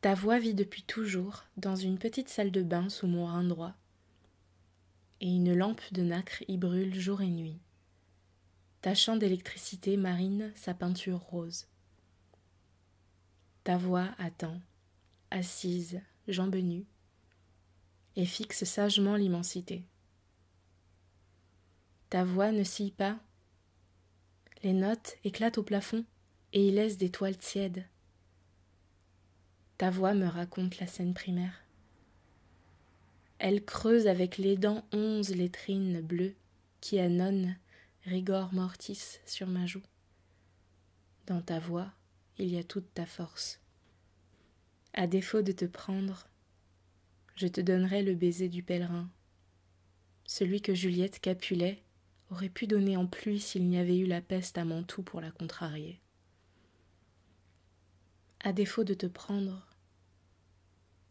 Ta voix vit depuis toujours dans une petite salle de bain sous mon rein droit, et une lampe de nacre y brûle jour et nuit, tachant d'électricité marine sa peinture rose. Ta voix attend, assise, jambes nues, et fixe sagement l'immensité. Ta voix ne scie pas, les notes éclatent au plafond et y laissent des toiles tièdes ta voix me raconte la scène primaire. Elle creuse avec les dents onze lettrines bleues qui annonnent rigor mortis sur ma joue. Dans ta voix, il y a toute ta force. À défaut de te prendre, je te donnerai le baiser du pèlerin, celui que Juliette Capulet aurait pu donner en pluie s'il n'y avait eu la peste à Mantoue pour la contrarier à défaut de te prendre.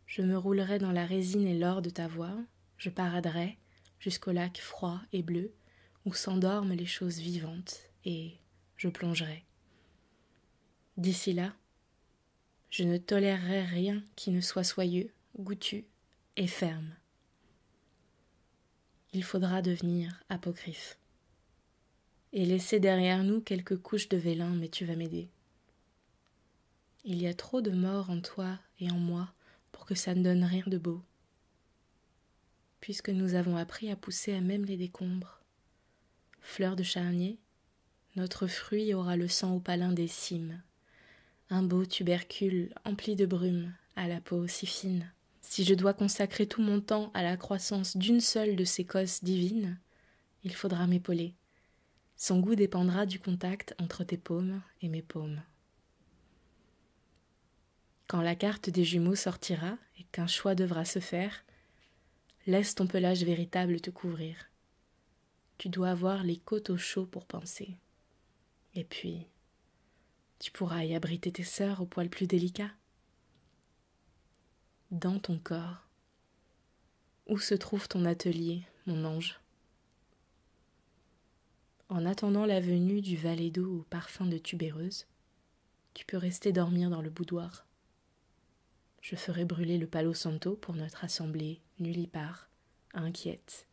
Je me roulerai dans la résine et l'or de ta voix, je paraderai jusqu'au lac froid et bleu où s'endorment les choses vivantes et je plongerai. D'ici là, je ne tolérerai rien qui ne soit soyeux, goûtu et ferme. Il faudra devenir apocryphe et laisser derrière nous quelques couches de vélin, mais tu vas m'aider. Il y a trop de mort en toi et en moi pour que ça ne donne rien de beau. Puisque nous avons appris à pousser à même les décombres. Fleur de charnier, notre fruit aura le sang au palin des cimes. Un beau tubercule empli de brume, à la peau si fine. Si je dois consacrer tout mon temps à la croissance d'une seule de ces cosses divines, il faudra m'épauler. Son goût dépendra du contact entre tes paumes et mes paumes. Quand la carte des jumeaux sortira et qu'un choix devra se faire, laisse ton pelage véritable te couvrir. Tu dois avoir les côtes au chaud pour penser. Et puis, tu pourras y abriter tes sœurs au poil plus délicat. Dans ton corps, où se trouve ton atelier, mon ange En attendant la venue du valet d'eau au parfum de tubéreuse, tu peux rester dormir dans le boudoir je ferai brûler le Palo Santo pour notre assemblée nullipare, inquiète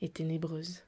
et ténébreuse.